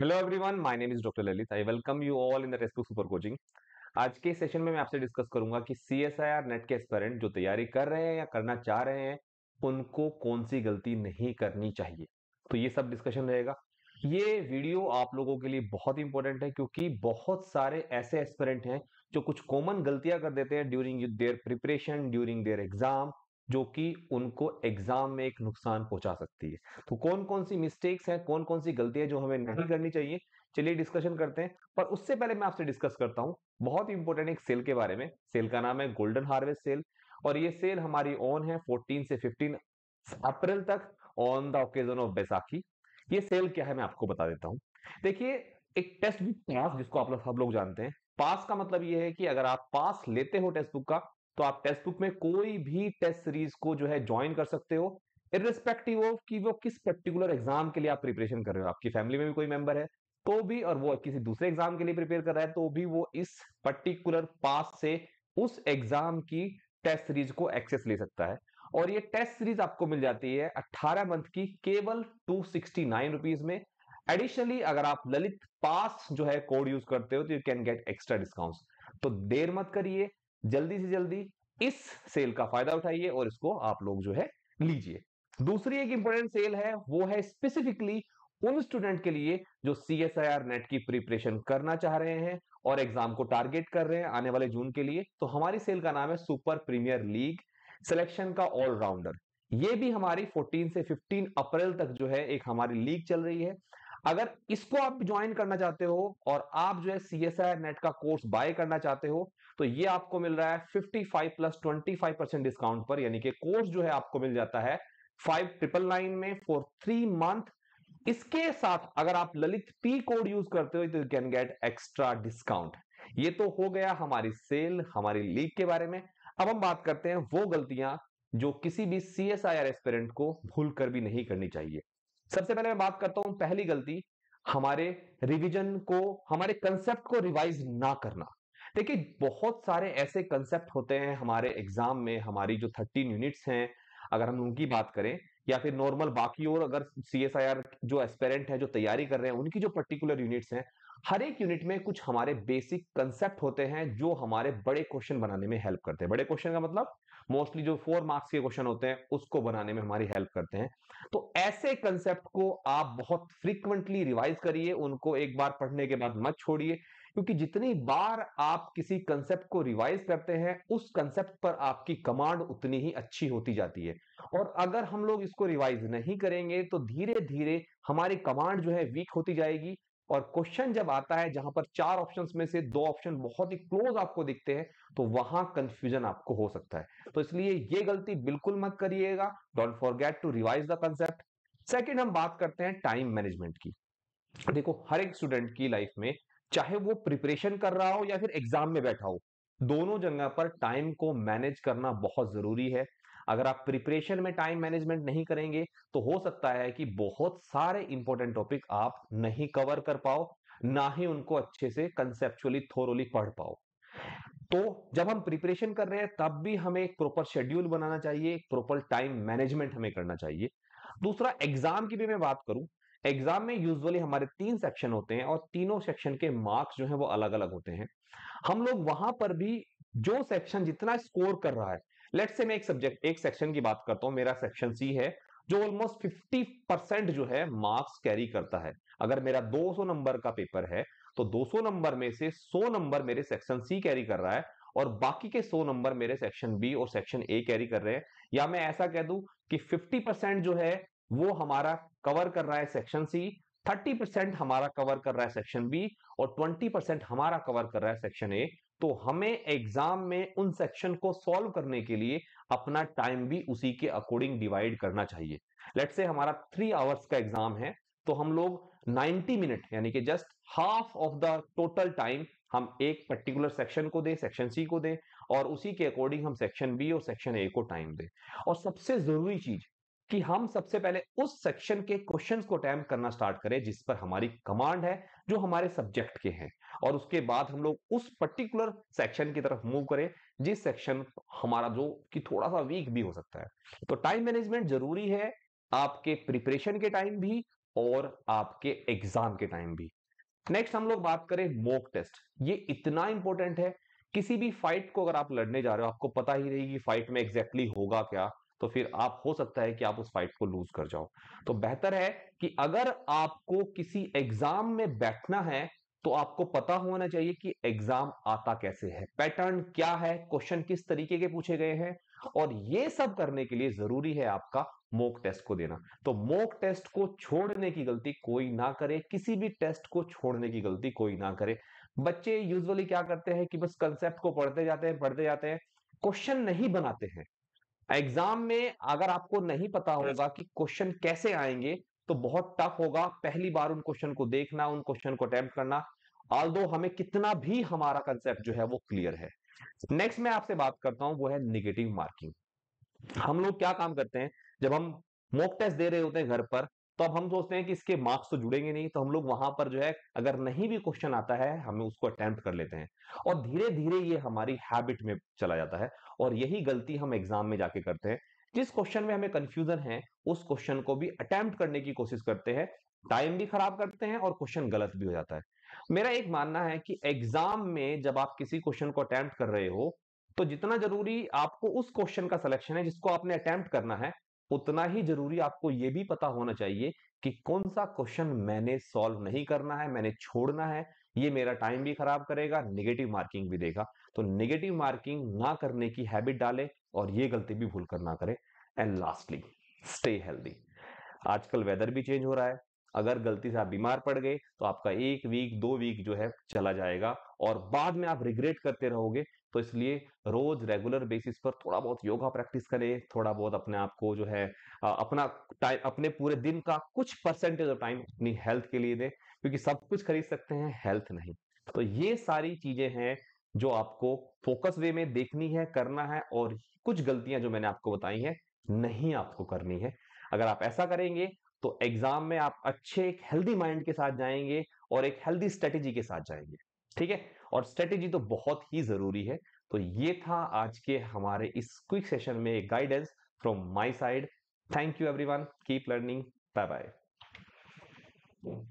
Hello everyone my name is doctor Lalit I welcome you all in the rescue super coaching आज के session में मैं आपसे discuss करूंगा कि C S I R NET के एस्पेरेंट जो तैयारी कर रहे हैं या करना चाह रहे हैं उनको कौन सी गलती नहीं करनी चाहिए तो ये सब डिस्कशन रहेगा ये वीडियो आप लोगों के लिए बहुत इंपॉर्टेंट है क्योंकि बहुत सारे ऐसे एस्पेरेंट हैं जो कुछ कॉमन गलतियां कर देते हैं during their preparation during their exam जो कि उनको एग्जाम में एक नुकसान पहुंचा सकती है तो कौन कौन सी मिस्टेक्स हैं कौन कौन सी गलतियां जो हमें नहीं हाँ। करनी चाहिए चलिए डिस्कशन करते हैं पर उससे पहले मैं आपसे डिस्कस करता हूँ बहुत इंपॉर्टेंट एक सेल के बारे में सेल का नाम है गोल्डन हार्वेस्ट सेल और ये सेल हमारी ऑन है 14 से 15 अप्रैल तक on the occasion of Baisakhi ये सेल क्या है मैं आपको बता देता हूँ देखिए एक टेस्ट बुक पास जिसको आप लोग सब लोग जानते हैं पास का मतलब ये है कि अगर आप पास लेते हो टेस्ट बुक का तो आप टेक्स्ट बुक में कोई भी टेस्ट सीरीज को जो है ज्वाइन कर सकते हो इेस्पेक्टिव ऑफ कि वो किस पर्टिकुलर एग्जाम के लिए आप प्रिपरेशन कर रहे हो आपकी फैमिली में भी कोई मेंबर है तो भी और वो किसी दूसरे एग्जाम के लिए प्रिपेयर कर रहा है तो भी वो इस पर्टिकुलर पास से उस एग्जाम की टेस्ट सीरीज को एक्सेस ले सकता है और ये टेस्ट सीरीज आपको मिल जाती है 18 मंथ की केवल टू सिक्सटी में एडिशनली अगर आप ललित पास जो है कोड यूज करते हो तो you can get extra discount तो देर मत करिए जल्दी से जल्दी इस सेल का फायदा उठाइए और इसको आप लोग जो है लीजिए दूसरी एक इंपॉर्टेंट सेल है वो है स्पेसिफिकली उन स्टूडेंट के लिए जो C S I R NET की प्रिपरेशन करना चाह रहे हैं और एग्जाम को टारगेट कर रहे हैं आने वाले जून के लिए तो हमारी सेल का नाम है सुपर प्रीमियर लीग सिलेक्शन का ऑलराउंडर ये भी हमारी 14 से 15 अप्रैल तक जो है एक हमारी लीग चल रही है अगर इसको आप ज्वाइन करना चाहते हो और आप जो है सी एस आई नेट का कोर्स बाय करना चाहते हो तो ये आपको मिल रहा है 55 प्लस 25 परसेंट डिस्काउंट पर यानी कि कोर्स जो है आपको मिल जाता है फाइव ट्रिपल नाइन में फॉर थ्री मंथ इसके साथ अगर आप ललित पी कोड यूज करते हो तो you can get extra discount ये तो हो गया हमारी सेल हमारी लीग के बारे में अब हम बात करते हैं वो गलतियां जो किसी भी सी एस को भूल कर भी नहीं करनी चाहिए सबसे पहले मैं बात करता हूं पहली गलती हमारे रिवीजन को हमारे कंसेप्ट को रिवाइज ना करना देखिए बहुत सारे ऐसे कंसेप्ट होते हैं हमारे एग्जाम में हमारी जो थर्टीन यूनिट्स हैं अगर हम उनकी बात करें या फिर नॉर्मल बाकी और अगर सी जो एस्पेरेंट है जो तैयारी कर रहे हैं उनकी जो पर्टिकुलर यूनिट्स हैं हर एक यूनिट में कुछ हमारे बेसिक कंसेप्ट होते हैं जो हमारे बड़े क्वेश्चन बनाने में हेल्प करते हैं बड़े क्वेश्चन का मतलब मोस्टली जो फोर मार्क्स के क्वेश्चन होते हैं उसको बनाने में हमारी हेल्प करते हैं तो ऐसे कंसेप्ट को आप बहुत फ्रीक्वेंटली रिवाइज करिए उनको एक बार पढ़ने के बाद मत छोड़िए क्योंकि जितनी बार आप किसी कंसेप्ट को रिवाइज करते हैं उस कंसेप्ट पर आपकी कमांड उतनी ही अच्छी होती जाती है और अगर हम लोग इसको रिवाइज नहीं करेंगे तो धीरे धीरे हमारी कमांड जो है वीक होती जाएगी और क्वेश्चन जब आता है जहां पर चार ऑप्शंस में से दो ऑप्शन बहुत ही क्लोज आपको दिखते हैं तो वहां कंफ्यूजन आपको हो सकता है तो इसलिए ये गलती बिल्कुल मत करिएगा don't forget to revise the concept second हम बात करते हैं टाइम मैनेजमेंट की देखो हर एक स्टूडेंट की लाइफ में चाहे वो प्रिपरेशन कर रहा हो या फिर एग्जाम में बैठा हो दोनों जगह पर टाइम को मैनेज करना बहुत जरूरी है अगर आप प्रिपरेशन में टाइम मैनेजमेंट नहीं करेंगे तो हो सकता है कि बहुत सारे इंपॉर्टेंट टॉपिक आप नहीं कवर कर पाओ ना ही उनको अच्छे से कंसेप्चुअली थोरोली पढ़ पाओ तो जब हम प्रिपरेशन कर रहे हैं तब भी हमें एक प्रॉपर शेड्यूल बनाना चाहिए एक प्रॉपर टाइम मैनेजमेंट हमें करना चाहिए दूसरा एग्जाम की भी मैं बात करूं एग्जाम में यूजुअली हमारे तीन सेक्शन होते हैं और तीनों सेक्शन के मार्क्स जो है वो अलग अलग होते हैं हम लोग वहां पर भी जो सेक्शन जितना स्कोर कर रहा है लेट से मैं एक सब्जेक्ट एक सेक्शन की बात करता हूं मेरा सेक्शन सी है जो ऑलमोस्ट फिफ्टी परसेंट जो है मार्क्स कैरी करता है अगर मेरा 200 नंबर का पेपर है तो 200 नंबर में से 100 नंबर मेरे सेक्शन सी कैरी कर रहा है और बाकी के 100 नंबर मेरे सेक्शन बी और सेक्शन ए कैरी कर रहे हैं या मैं ऐसा कह दू कि 50 परसेंट जो है वो हमारा कवर कर रहा है सेक्शन सी 30 परसेंट हमारा कवर कर रहा है सेक्शन बी और 20 परसेंट हमारा कवर कर रहा है सेक्शन ए तो हमें एग्जाम में उन सेक्शन को सॉल्व करने के लिए अपना टाइम भी उसी के अकॉर्डिंग डिवाइड करना चाहिए लेट से हमारा थ्री आवर्स का एग्जाम है तो हम लोग 90 मिनट यानी कि just half of the total time हम एक पर्टिकुलर सेक्शन को दे सेक्शन सी को दे और उसी के अकॉर्डिंग हम सेक्शन बी और सेक्शन ए को टाइम दे और सबसे जरूरी चीज कि हम सबसे पहले उस सेक्शन के क्वेश्चंस को अटैम्प करना स्टार्ट करें जिस पर हमारी कमांड है जो हमारे सब्जेक्ट के हैं और उसके बाद हम लोग उस पर्टिकुलर सेक्शन की तरफ मूव करें जिस सेक्शन हमारा जो कि थोड़ा सा वीक भी हो सकता है तो टाइम मैनेजमेंट जरूरी है आपके प्रिपरेशन के टाइम भी और आपके एग्जाम के टाइम भी नेक्स्ट हम लोग बात करें मोक टेस्ट ये इतना इंपॉर्टेंट है किसी भी फाइट को अगर आप लड़ने जा रहे हो आपको पता ही रहेगी फाइट में एग्जैक्टली exactly होगा क्या तो फिर आप हो सकता है कि आप उस फाइट को लूज कर जाओ तो बेहतर है कि अगर आपको किसी एग्जाम में बैठना है तो आपको पता होना चाहिए कि एग्जाम आता कैसे है पैटर्न क्या है क्वेश्चन किस तरीके के पूछे गए हैं और ये सब करने के लिए जरूरी है आपका मोक टेस्ट को देना तो मोक टेस्ट को छोड़ने की गलती कोई ना करे किसी भी टेस्ट को छोड़ने की गलती कोई ना करे बच्चे यूजुअली क्या करते हैं कि बस कंसेप्ट को पढ़ते जाते हैं पढ़ते जाते हैं क्वेश्चन नहीं बनाते हैं एग्जाम में अगर आपको नहीं पता हाँ होगा कि क्वेश्चन कैसे आएंगे तो बहुत टफ होगा पहली बार उन क्वेश्चन को देखना उन क्वेश्चन को अटेम्प्ट करना ऑल हमें कितना भी हमारा कंसेप्ट जो है वो क्लियर है नेक्स्ट मैं आपसे बात करता हूं वो है निगेटिव मार्किंग हम लोग क्या काम करते हैं जब हम मॉक टेस्ट दे रहे होते हैं घर पर तो अब हम सोचते हैं कि इसके मार्क्स तो जुड़ेंगे नहीं तो हम लोग वहां पर जो है अगर नहीं भी क्वेश्चन आता है हमें उसको अटेम्प्ट कर लेते हैं और धीरे धीरे ये हमारी हैबिट में चला जाता है और यही गलती हम एग्जाम में जाके करते हैं जिस क्वेश्चन में हमें कंफ्यूजन है उस क्वेश्चन को भी अटेम्प्ट करने की कोशिश करते हैं टाइम भी खराब करते हैं और क्वेश्चन गलत भी हो जाता है मेरा एक मानना है कि एग्जाम में जब आप किसी क्वेश्चन को अटेम्प्ट कर रहे हो तो जितना जरूरी आपको उस क्वेश्चन का सिलेक्शन है जिसको आपने अटेम्प्ट करना है उतना ही जरूरी आपको यह भी पता होना चाहिए कि कौन सा क्वेश्चन मैंने सॉल्व नहीं करना है मैंने छोड़ना है ये मेरा टाइम भी खराब करेगा निगेटिव मार्किंग भी देगा तो निगेटिव मार्किंग ना करने की हैबिट डाले और ये गलती भी भूल कर ना करें एंड लास्टली स्टे हेल्दी आजकल वेदर भी चेंज हो रहा है अगर गलती से आप बीमार पड़ गए तो आपका एक वीक दो वीक जो है चला जाएगा और बाद में आप रिग्रेट करते रहोगे तो इसलिए रोज रेगुलर बेसिस पर थोड़ा बहुत योगा प्रैक्टिस करें थोड़ा बहुत अपने आप को जो है अपना टाइम अपने पूरे दिन का कुछ परसेंटेज ऑफ टाइम अपनी हेल्थ के लिए दें क्योंकि सब कुछ खरीद सकते हैं हेल्थ नहीं तो ये सारी चीजें हैं जो आपको फोकस वे में देखनी है करना है और कुछ गलतियां जो मैंने आपको बताई हैं नहीं आपको करनी है अगर आप ऐसा करेंगे तो एग्जाम में आप अच्छे एक हेल्दी माइंड के साथ जाएंगे और एक हेल्दी स्ट्रेटेजी के साथ जाएंगे ठीक है और स्ट्रेटेजी तो बहुत ही जरूरी है तो ये था आज के हमारे इस क्विक सेशन में guidance from my side thank you everyone keep learning bye bye